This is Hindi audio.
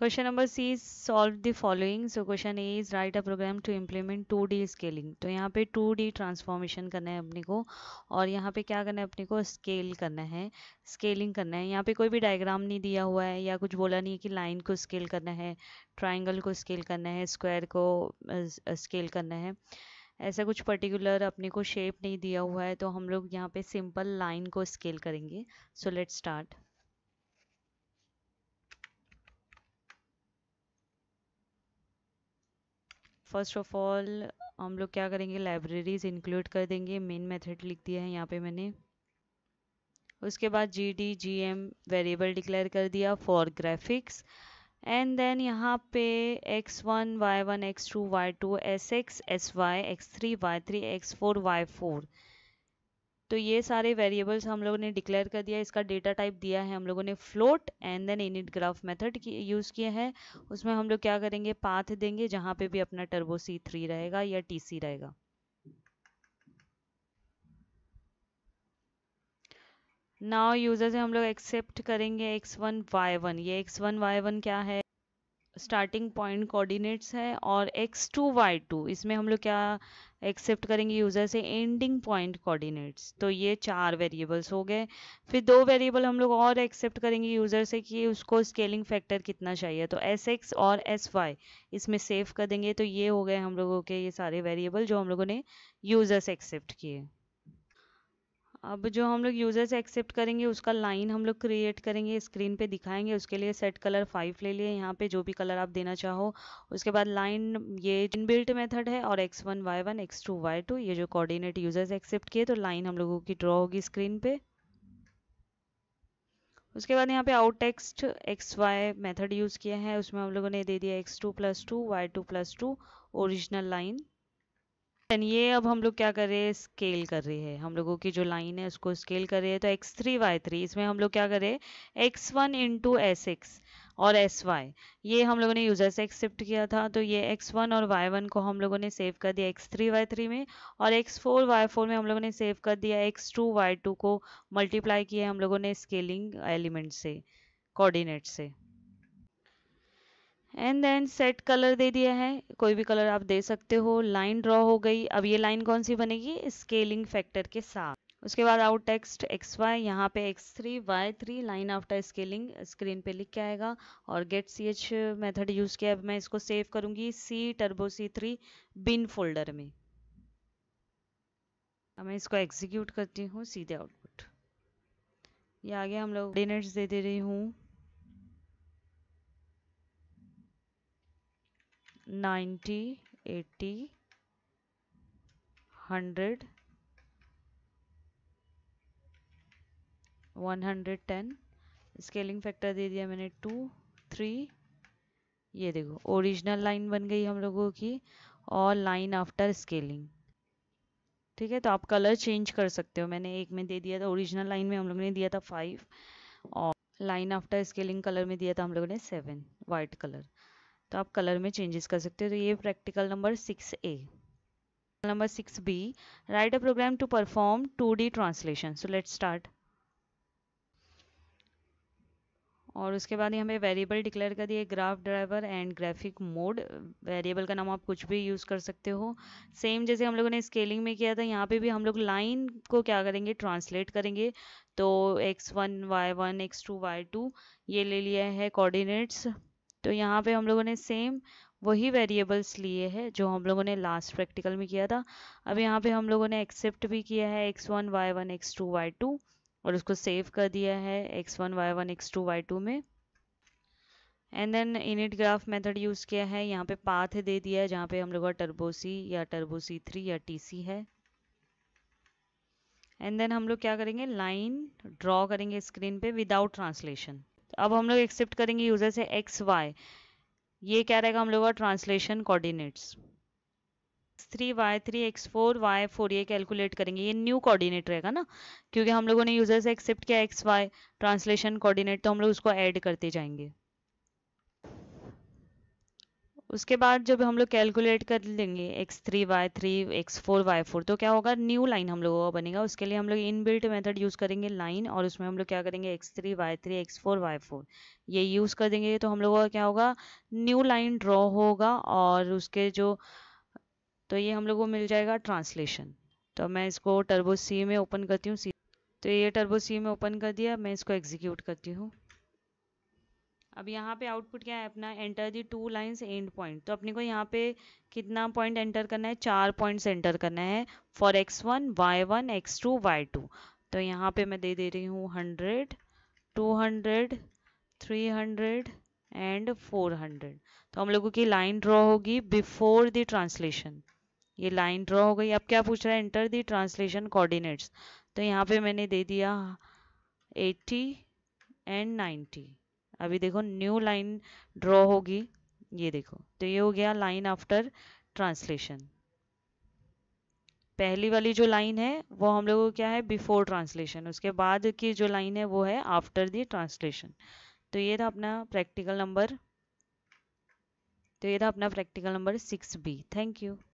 question number C is solve the following so question A is write a program to implement two D scaling तो यहाँ पे टू डी ट्रांसफॉर्मेशन करना है अपने को और यहाँ पे क्या करना है अपने को स्केल करना है स्केलिंग करना है यहाँ पे कोई भी डायग्राम नहीं दिया हुआ है या कुछ बोला नहीं है कि लाइन को स्केल करना है ट्राइंगल को स्केल करना है स्क्वायर को स्केल करना है ऐसा कुछ पर्टिकुलर अपने को शेप नहीं दिया हुआ है तो हम लोग यहाँ पे सिंपल लाइन को स्केल करेंगे so let start first of all हम लोग क्या करेंगे लाइब्रेरीज इंक्लूड कर देंगे मेन मेथड लिख दिया है यहाँ पे मैंने उसके बाद G D G M variable declare कर दिया फॉर ग्राफिक्स एंड देन यहाँ पे X one Y one X two Y two S X S Y X three Y three X four Y four तो ये सारे वेरिएबल्स हम लोगों ने डिक्लेयर कर दिया इसका डेटा टाइप दिया है हम लोगों ने float and then init graph method की यूज़ किया है उसमें हम लोग क्या करेंगे पाथ देंगे जहाँ पे भी अपना टर्बो सी थ्री रहेगा या टी सी रहेगा नाउ यूज़र से हम लोग एक्सेप्ट करेंगे एक्स वन वाई वन ये एक्स वन वाई वन क्या है स्टार्टिंग पॉइंट कोऑर्डिनेट्स है और x2 y2 इसमें हम लोग क्या एक्सेप्ट करेंगे यूज़र से एंडिंग पॉइंट कोऑर्डिनेट्स तो ये चार वेरिएबल्स हो गए फिर दो वेरिएबल हम लोग और एक्सेप्ट करेंगे यूज़र से कि उसको स्केलिंग फैक्टर कितना चाहिए तो एस एक्स और एस वाई इसमें सेव कर देंगे तो ये हो गए हम लोगों के ये सारे वेरिएबल जो हम लोगों ने यूज़र से एक्सेप्ट किए अब जो हम लोग यूज़र से एक्सेप्ट करेंगे उसका लाइन हम लोग क्रिएट करेंगे स्क्रीन पे दिखाएंगे उसके लिए सेट कलर फाइव ले लिए यहाँ पे जो भी कलर आप देना चाहो उसके बाद लाइन ये इनबिल्ट मेथड है और X one Y one X two Y two ये जो कोऑर्डिनेट यूज़र से एक्सेप्ट किए तो लाइन हम लोगों की ड्रॉ होगी स्क्रीन पे उसके बाद यहाँ पे out text X Y method use किया है उसमें हम लोगों ने दे दिया X two plus two Y two plus two original line ये अब हम लोग क्या कर रहे हैं स्केल कर रहे हैं हम लोगों की जो लाइन है उसको स्केल कर रहे हैं तो एक्स थ्री वाई थ्री इसमें हम लोग क्या कर रहे हैं X one into S X और एस वाई ये हम लोगों ने यूज़र से एक्सेप्ट किया था तो ये एक्स वन और वाई वन को हम लोगों ने सेव कर दिया एक्स थ्री वाई थ्री में और एक्स फोर वाई फोर में हम लोगों ने सेव कर दिया एक्स टू वाई टू को मल्टीप्लाई किया हम लोगों ने स्केलिंग एलिमेंट से कोऑर्डिनेट से एंड देन सेट कलर दे दिया है कोई भी कलर आप दे सकते हो लाइन ड्रॉ हो गई अब ये लाइन कौन सी बनेगी स्केलिंग फैक्टर के साथ उसके बाद आउट टेक्स्ट एक्स वाई यहाँ पे X three Y three line after scaling screen पे लिख के आएगा और get C H method use किया अब मैं इसको सेव करूँगी C turbo C three bin folder में अब मैं इसको एग्जीक्यूट करती हूँ सीधे आउटपुट ये आगे हम लोग कोऑर्डिनेट्स दे दे रही हूँ ninety eighty hundred one hundred ten scaling factor दे दिया मैंने टू थ्री ये देखो ओरिजिनल लाइन बन गई हम लोगों की और लाइन आफ्टर स्केलिंग ठीक है तो आप कलर चेंज कर सकते हो मैंने एक में दे दिया था ओरिजिनल लाइन में हम लोग ने दिया था फाइव और लाइन आफ्टर स्केलिंग कलर में दिया था हम लोगों ने सेवन वाइट कलर तो आप कलर में चेंजेस कर सकते हो तो ये practical number six A number six B write a program to perform two D translation so let start और उसके बाद ही हमें वेरिएबल डिक्लेयर कर दिए graph driver and graphic mode variable का नाम आप कुछ भी यूज़ कर सकते हो सेम जैसे हम लोगों ने स्केलिंग में किया था यहाँ पे भी हम लोग लाइन को क्या करेंगे ट्रांसलेट करेंगे तो x1 y1 x2 y2 ये ले लिया है कोऑर्डिनेट्स तो यहाँ पे हम लोगों ने सेम वही वेरिएबल्स लिए हैं जो हम लोगों ने लास्ट प्रैक्टिकल में किया था अब यहाँ पे हम लोगों ने एक्सेप्ट भी किया है X one Y one X two Y two और उसको सेव कर दिया है X one Y one X two Y two में and then init graph method use किया है यहाँ पे पाथ दे दिया है जहाँ पे हम लोग का टर्बोसी या टर्बोसी थ्री या सी है एंड देन हम लोग क्या करेंगे लाइन ड्रॉ करेंगे स्क्रीन पे विदाउट ट्रांसलेशन अब हम लोग एक्सेप्ट करेंगे यूजर से एक्स वाई ये क्या रहेगा हम लोग का translation coordinates three Y three X four Y four ये कैलकुलेट करेंगे ये न्यू कोऑर्डिनेट रहेगा ना क्योंकि हम लोगों ने यूजर से एक्सेप्ट किया एक्स वाई ट्रांसलेशन कोऑर्डिनेट तो हम लोग उसको ऐड करते जाएंगे उसके बाद जब हम लोग कैलकुलेट कर लेंगे X three Y three X four Y four तो क्या होगा न्यू लाइन हम लोगों का बनेगा उसके लिए हम लोग इन बिल्ट मेथड यूज़ करेंगे लाइन और उसमें हम लोग क्या करेंगे X three Y three X four Y four ये यूज़ कर देंगे तो हम लोगों का क्या होगा न्यू लाइन ड्रॉ होगा और उसके जो तो ये हम लोग को मिल जाएगा ट्रांसलेशन तो मैं इसको टर्बो सी में ओपन करती हूँ तो ये टर्बो सी में ओपन कर दिया मैं इसको एग्जीक्यूट करती हूँ अब यहाँ पे आउटपुट क्या है अपना enter the two lines end point तो अपने को यहाँ पे कितना पॉइंट एंटर करना है चार पॉइंट्स एंटर करना है for X one Y one X two Y two तो यहाँ पे मैं दे दे रही हूँ hundred two hundred three hundred and four hundred तो हम लोगों की लाइन ड्रॉ होगी बिफोर द ट्रांसलेशन ये लाइन ड्रॉ हो गई अब क्या पूछ रहा है एंटर दी ट्रांसलेशन कोऑर्डिनेट्स तो यहाँ पे मैंने दे दिया एट्टी एंड नाइन्टी अभी देखो न्यू लाइन ड्रॉ होगी ये देखो तो ये हो गया लाइन आफ्टर ट्रांसलेशन पहली वाली जो लाइन है वो हम लोगों को क्या है बिफोर ट्रांसलेशन उसके बाद की जो लाइन है वो है आफ्टर दी ट्रांसलेशन तो ये था अपना प्रैक्टिकल नंबर तो ये था अपना practical number six B thank you